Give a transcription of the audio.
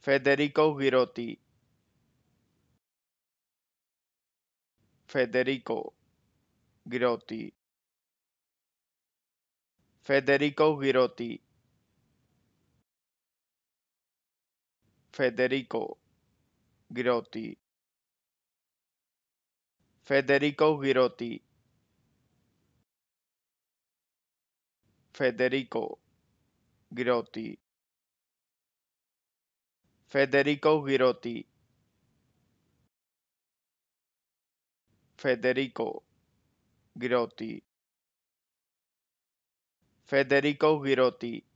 Federico Girotti. Federico Girotti. Federico Girotti. Federico Girotti. Federico Girotti. Federico Girotti. Federico Girotti. Federico Girotti. Federico Girotti.